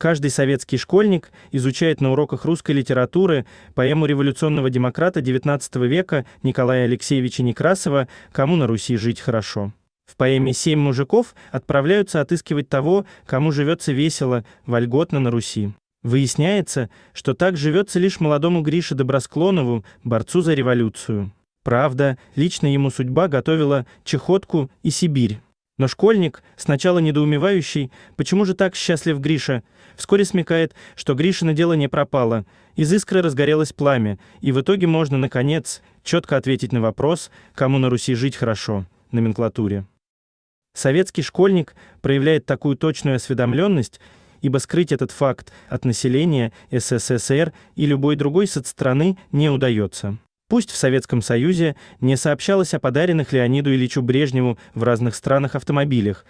Каждый советский школьник изучает на уроках русской литературы поэму революционного демократа XIX века Николая Алексеевича Некрасова «Кому на Руси жить хорошо». В поэме «Семь мужиков» отправляются отыскивать того, кому живется весело, вольготно на Руси. Выясняется, что так живется лишь молодому Грише Добросклонову, борцу за революцию. Правда, лично ему судьба готовила чехотку и Сибирь. Но школьник, сначала недоумевающий, почему же так счастлив Гриша, вскоре смекает, что Гришина дело не пропало, из искры разгорелось пламя, и в итоге можно, наконец, четко ответить на вопрос, кому на Руси жить хорошо, номенклатуре. Советский школьник проявляет такую точную осведомленность, ибо скрыть этот факт от населения СССР и любой другой соцстраны не удается. Пусть в Советском Союзе не сообщалось о подаренных Леониду Ильичу Брежневу в разных странах автомобилях,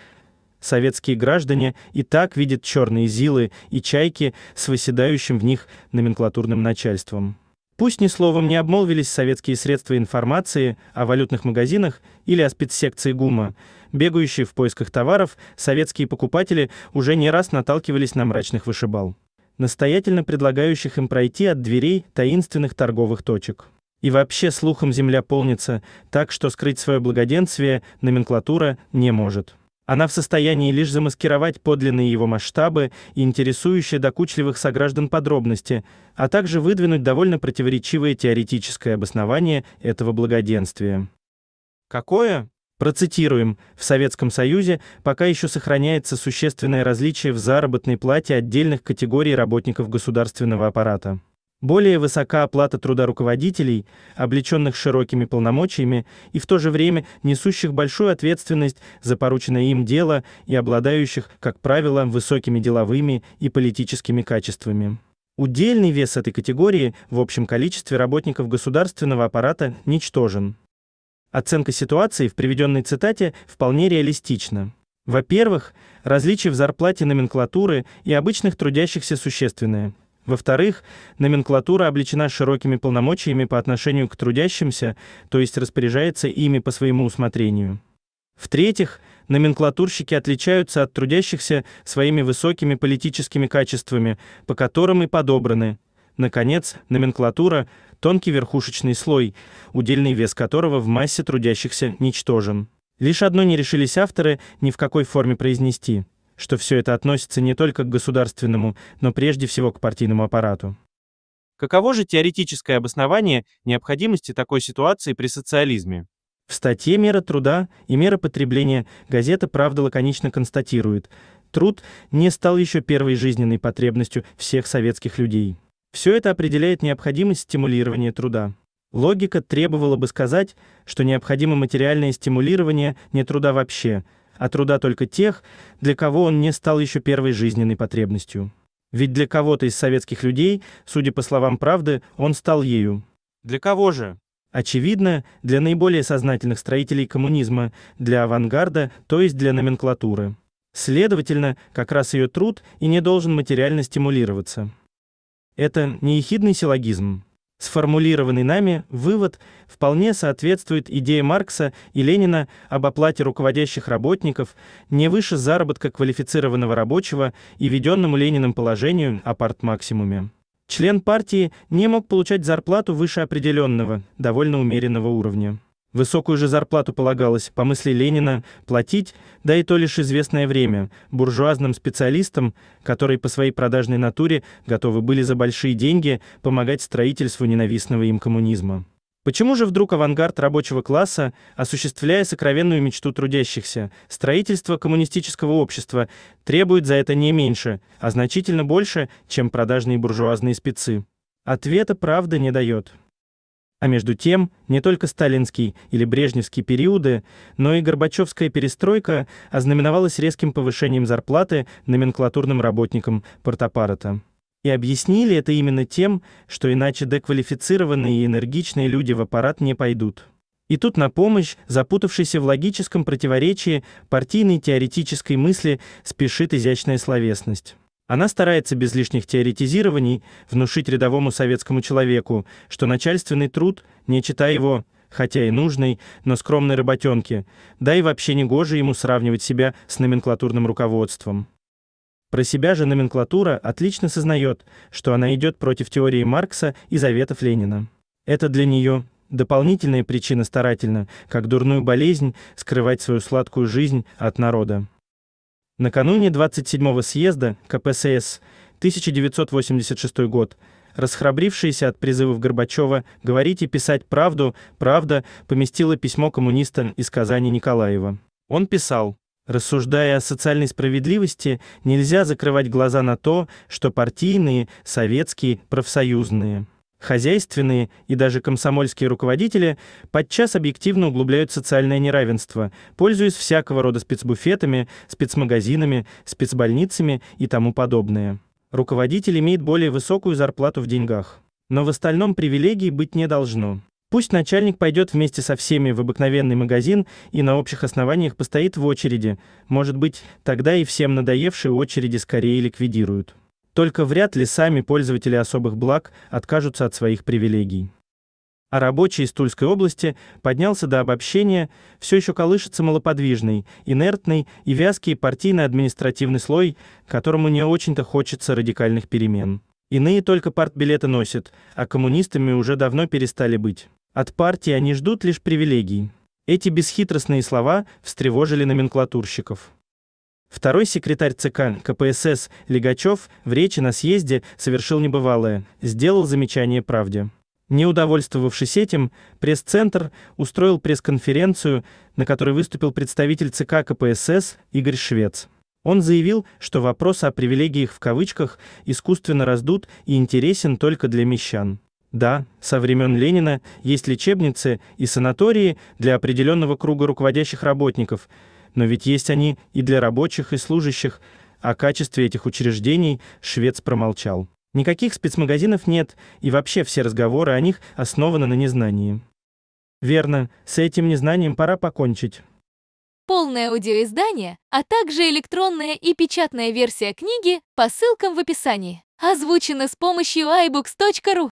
советские граждане и так видят черные зилы и чайки с выседающим в них номенклатурным начальством. Пусть ни словом не обмолвились советские средства информации о валютных магазинах или о спецсекции ГУМа. Бегающие в поисках товаров, советские покупатели уже не раз наталкивались на мрачных вышибал, настоятельно предлагающих им пройти от дверей таинственных торговых точек. И вообще слухом земля полнится, так что скрыть свое благоденствие номенклатура не может. Она в состоянии лишь замаскировать подлинные его масштабы и интересующие докучливых сограждан подробности, а также выдвинуть довольно противоречивое теоретическое обоснование этого благоденствия. Какое? Процитируем. В Советском Союзе пока еще сохраняется существенное различие в заработной плате отдельных категорий работников государственного аппарата. Более высока оплата труда руководителей, облечённых широкими полномочиями и в то же время несущих большую ответственность за порученное им дело и обладающих, как правило, высокими деловыми и политическими качествами. Удельный вес этой категории в общем количестве работников государственного аппарата ничтожен. Оценка ситуации в приведённой цитате вполне реалистична. Во-первых, различие в зарплате номенклатуры и обычных трудящихся существенное. Во-вторых, номенклатура облечена широкими полномочиями по отношению к трудящимся, то есть распоряжается ими по своему усмотрению. В-третьих, номенклатурщики отличаются от трудящихся своими высокими политическими качествами, по которым и подобраны. Наконец, номенклатура тонкий верхушечный слой, удельный вес которого в массе трудящихся ничтожен. Лишь одно не решились авторы ни в какой форме произнести что все это относится не только к государственному, но прежде всего к партийному аппарату. Каково же теоретическое обоснование необходимости такой ситуации при социализме? В статье «Мера труда и мера потребления» газета «Правда» лаконично констатирует, труд не стал еще первой жизненной потребностью всех советских людей. Все это определяет необходимость стимулирования труда. Логика требовала бы сказать, что необходимо материальное стимулирование не труда вообще – а труда только тех, для кого он не стал еще первой жизненной потребностью. Ведь для кого-то из советских людей, судя по словам правды, он стал ею. Для кого же? Очевидно, для наиболее сознательных строителей коммунизма, для авангарда, то есть для номенклатуры. Следовательно, как раз ее труд и не должен материально стимулироваться. Это не ехидный силлогизм. Сформулированный нами вывод вполне соответствует идее Маркса и Ленина об оплате руководящих работников не выше заработка квалифицированного рабочего и введенному Лениным положению о партмаксимуме. Член партии не мог получать зарплату выше определенного, довольно умеренного уровня. Высокую же зарплату полагалось, по мысли Ленина, платить, да и то лишь известное время, буржуазным специалистам, которые по своей продажной натуре готовы были за большие деньги помогать строительству ненавистного им коммунизма. Почему же вдруг авангард рабочего класса, осуществляя сокровенную мечту трудящихся, строительство коммунистического общества, требует за это не меньше, а значительно больше, чем продажные буржуазные спецы? Ответа правда не дает. А между тем, не только сталинский или брежневский периоды, но и горбачевская перестройка ознаменовалась резким повышением зарплаты номенклатурным работникам портапарата. И объяснили это именно тем, что иначе деквалифицированные и энергичные люди в аппарат не пойдут. И тут на помощь запутавшейся в логическом противоречии партийной теоретической мысли спешит изящная словесность. Она старается без лишних теоретизирований внушить рядовому советскому человеку, что начальственный труд, не читая его, хотя и нужный, но скромной работенки, да и вообще не гоже ему сравнивать себя с номенклатурным руководством. Про себя же номенклатура отлично сознает, что она идет против теории Маркса и заветов Ленина. Это для нее дополнительная причина старательно, как дурную болезнь, скрывать свою сладкую жизнь от народа. Накануне 27-го съезда КПСС 1986 год расхрабрившаяся от призывов Горбачева говорить и писать правду, правда поместила письмо коммуниста из Казани Николаева. Он писал: Рассуждая о социальной справедливости, нельзя закрывать глаза на то, что партийные, советские, профсоюзные Хозяйственные и даже комсомольские руководители подчас объективно углубляют социальное неравенство, пользуясь всякого рода спецбуфетами, спецмагазинами, спецбольницами и тому подобное. Руководитель имеет более высокую зарплату в деньгах. Но в остальном привилегий быть не должно. Пусть начальник пойдет вместе со всеми в обыкновенный магазин и на общих основаниях постоит в очереди. Может быть, тогда и всем надоевшие очереди скорее ликвидируют. Только вряд ли сами пользователи особых благ откажутся от своих привилегий. А рабочий из Тульской области поднялся до обобщения, все еще колышется малоподвижный, инертный и вязкий партийный административный слой, которому не очень-то хочется радикальных перемен. Иные только партбилеты носят, а коммунистами уже давно перестали быть. От партии они ждут лишь привилегий. Эти бесхитростные слова встревожили номенклатурщиков. Второй секретарь ЦК КПСС Легачев в речи на съезде совершил небывалое, сделал замечание правде. Не удовольствовавшись этим, пресс-центр устроил пресс-конференцию, на которой выступил представитель ЦК КПСС Игорь Швец. Он заявил, что вопрос о привилегиях в кавычках искусственно раздут и интересен только для мещан. Да, со времен Ленина есть лечебницы и санатории для определенного круга руководящих работников, но ведь есть они и для рабочих, и служащих. О качестве этих учреждений швец промолчал. Никаких спецмагазинов нет, и вообще все разговоры о них основаны на незнании. Верно, с этим незнанием пора покончить. Полное аудиоиздание, а также электронная и печатная версия книги по ссылкам в описании. Озвучено с помощью iBooks.ru.